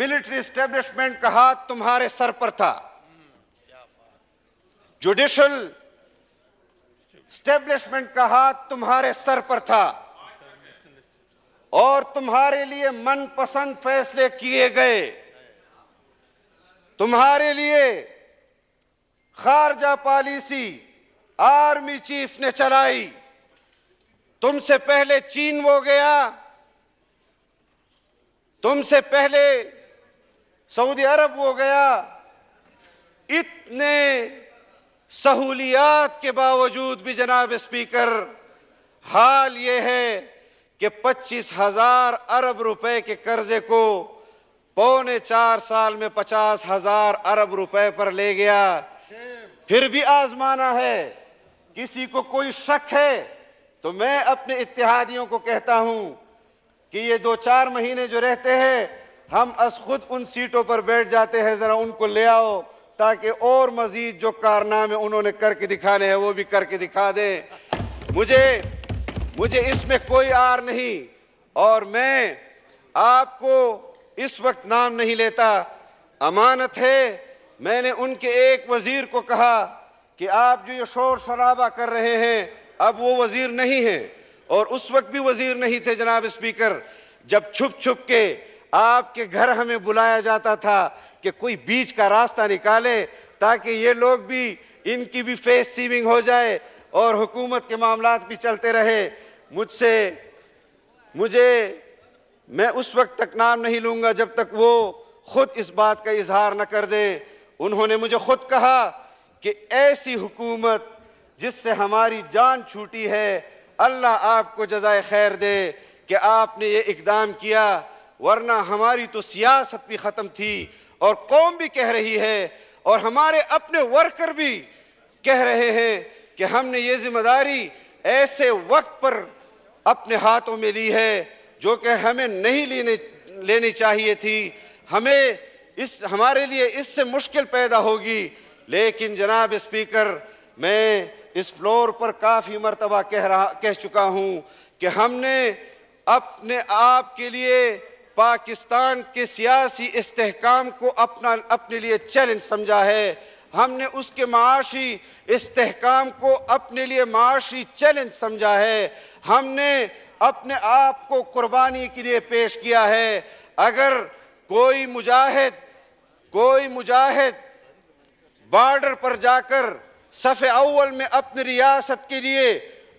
military establishment का हाथ तुम्हारे सर पर था जुडिशल स्टेब्लिशमेंट का हाथ तुम्हारे सर पर था और तुम्हारे लिए मनपसंद फैसले किए गए तुम्हारे लिए खारजा पॉलिसी आर्मी चीफ ने चलाई तुमसे पहले चीन वो गया तुमसे पहले सऊदी अरब हो गया इतने सहूलियात के बावजूद भी जनाब स्पीकर हाल ये है कि पच्चीस हजार अरब रुपए के कर्जे को पौने चार साल में पचास हजार अरब रुपए पर ले गया फिर भी आजमाना है किसी को कोई शक है तो मैं अपने इत्तेहादियों को कहता हूं कि ये दो चार महीने जो रहते हैं हम अस खुद उन सीटों पर बैठ जाते हैं ज़रा उनको ले आओ ताकि और मज़ीद जो कारनामे उन्होंने करके दिखाने हैं वो भी करके दिखा दें मुझे मुझे इसमें कोई आर नहीं और मैं आपको इस वक्त नाम नहीं लेता अमानत है मैंने उनके एक वज़ीर को कहा कि आप जो ये शोर शराबा कर रहे हैं अब वो वज़ीर नहीं है और उस वक्त भी वज़ीर नहीं थे जनाब स्पीकर जब छुप छुप के आपके घर हमें बुलाया जाता था कि कोई बीच का रास्ता निकाले ताकि ये लोग भी इनकी भी फेस सीविंग हो जाए और हुकूमत के मामला भी चलते रहे मुझसे मुझे मैं उस वक्त तक नाम नहीं लूँगा जब तक वो खुद इस बात का इजहार न कर दे उन्होंने मुझे खुद कहा कि ऐसी हुकूमत जिससे हमारी जान छूटी है अल्लाह आपको जजाय खैर दे कि आपने ये इकदाम किया वरना हमारी तो सियासत भी ख़त्म थी और कौम भी कह रही है और हमारे अपने वर्कर भी कह रहे हैं कि हमने ये जिम्मेदारी ऐसे वक्त पर अपने हाथों में ली है जो कि हमें नहीं लेने लेनी चाहिए थी हमें इस हमारे लिए इससे मुश्किल पैदा होगी लेकिन जनाब स्पीकर मैं इस फ्लोर पर काफ़ी मरतबा कह रहा कह चुका हूँ कि हमने अपने आप के लिए पाकिस्तान के सियासी इस्तेकाम को अपना अपने लिए चैलेंज समझा है हमने उसके माशी इस्तेकाम को अपने लिए माशी चैलेंज समझा है हमने अपने आप को कुर्बानी के लिए पेश किया है अगर कोई मुजाहिद कोई मुजाहिद बॉर्डर पर जाकर सफ़े अव्वल में अपनी रियासत के लिए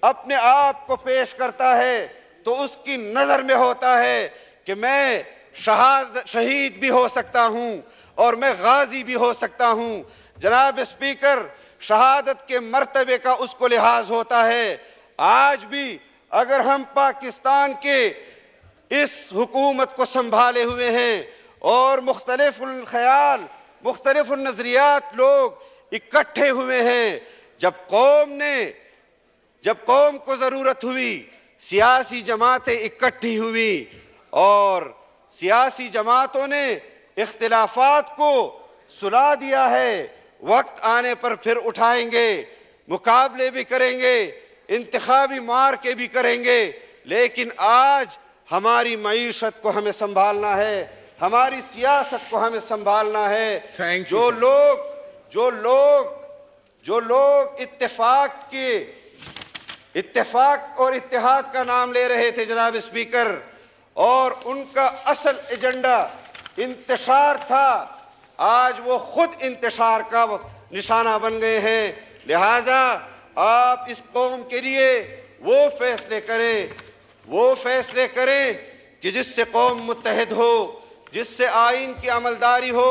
अपने आप को पेश करता है तो उसकी नज़र में होता है कि मैं शहाद शहीद भी हो सकता हूँ और मैं गाजी भी हो सकता हूँ जनाब स्पीकर शहादत के मरतबे का उसको लिहाज होता है आज भी अगर हम पाकिस्तान के इस हुकूमत को संभाले हुए हैं और मुख्तलिफ ख्याल मुख्तलिफ नज़रियात लोग इकट्ठे हुए हैं जब कौम ने जब कौम को ज़रूरत हुई सियासी जमातें इकट्ठी हुई और सियासी जमातों ने इख्तलाफात को सुला दिया है वक्त आने पर फिर उठाएंगे मुकाबले भी करेंगे इंतबी मार के भी करेंगे लेकिन आज हमारी मीशत को हमें संभालना है हमारी सियासत को हमें संभालना है जो लोग जो लोग जो लोग इत्तेफाक के इत्तेफाक और इतिहाद का नाम ले रहे थे जनाब स्पीकर और उनका असल एजेंडा इंतशार था आज वो खुद इंतशार का निशाना बन गए हैं लिहाजा आप इस कौम के लिए वो फैसले करें वो फैसले करें कि जिससे कौम मुतहद हो जिससे आइन की अमलदारी हो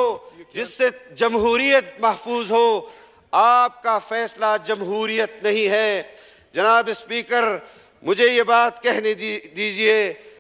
जिससे जमहूरीत महफूज हो आपका फैसला जमहूरीत नहीं है जनाब स्पीकर मुझे ये बात कहने दीजिए